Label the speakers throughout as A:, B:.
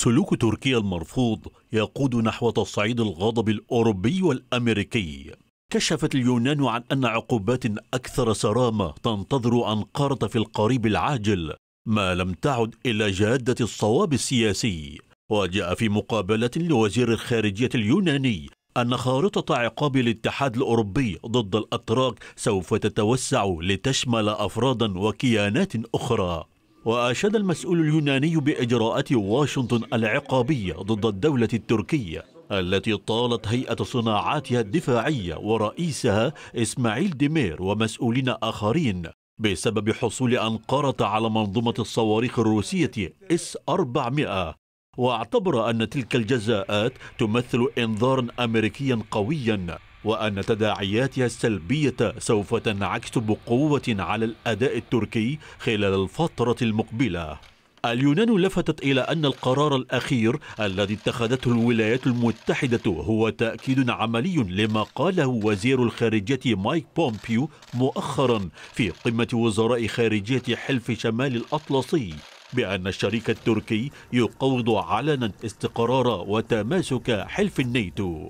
A: سلوك تركيا المرفوض يقود نحو تصعيد الغضب الأوروبي والأمريكي كشفت اليونان عن أن عقوبات أكثر صرامة تنتظر أنقرة في القريب العاجل ما لم تعد إلى جادة الصواب السياسي وجاء في مقابلة لوزير الخارجية اليوناني أن خارطة عقاب الاتحاد الأوروبي ضد الأتراك سوف تتوسع لتشمل أفرادا وكيانات أخرى وأشاد المسؤول اليوناني بإجراءات واشنطن العقابية ضد الدولة التركية التي طالت هيئة صناعاتها الدفاعية ورئيسها إسماعيل ديمير ومسؤولين آخرين بسبب حصول أنقرة على منظومة الصواريخ الروسية S-400 واعتبر أن تلك الجزاءات تمثل إنذارا أمريكيا قويا وأن تداعياتها السلبية سوف تنعكس بقوة على الأداء التركي خلال الفترة المقبلة اليونان لفتت إلى أن القرار الأخير الذي اتخذته الولايات المتحدة هو تأكيد عملي لما قاله وزير الخارجية مايك بومبيو مؤخرا في قمة وزراء خارجية حلف شمال الأطلسي بأن الشريك التركي يقوض علنا استقرار وتماسك حلف الناتو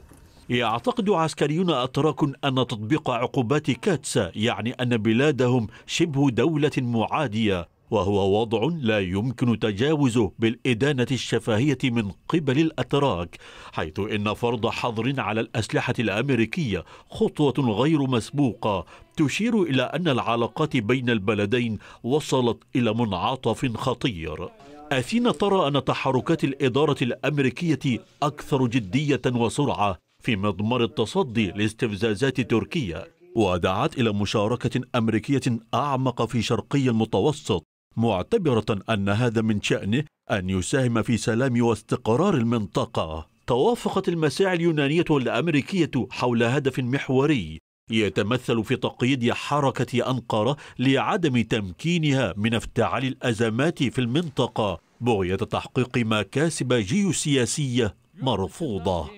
A: يعتقد عسكريون أتراك أن تطبيق عقوبات كاتسا يعني أن بلادهم شبه دولة معادية وهو وضع لا يمكن تجاوزه بالإدانة الشفاهية من قبل الأتراك حيث إن فرض حظر على الأسلحة الأمريكية خطوة غير مسبوقة تشير إلى أن العلاقات بين البلدين وصلت إلى منعطف خطير أثينا ترى أن تحركات الإدارة الأمريكية أكثر جدية وسرعة في مضمار التصدي لاستفزازات تركيا ودعت إلى مشاركة أمريكية أعمق في شرقي المتوسط معتبرة أن هذا من شأنه أن يساهم في سلام واستقرار المنطقة توافقت المساعي اليونانية والأمريكية حول هدف محوري يتمثل في تقييد حركة أنقرة لعدم تمكينها من افتعال الأزمات في المنطقة بغية تحقيق مكاسب جيوسياسية مرفوضة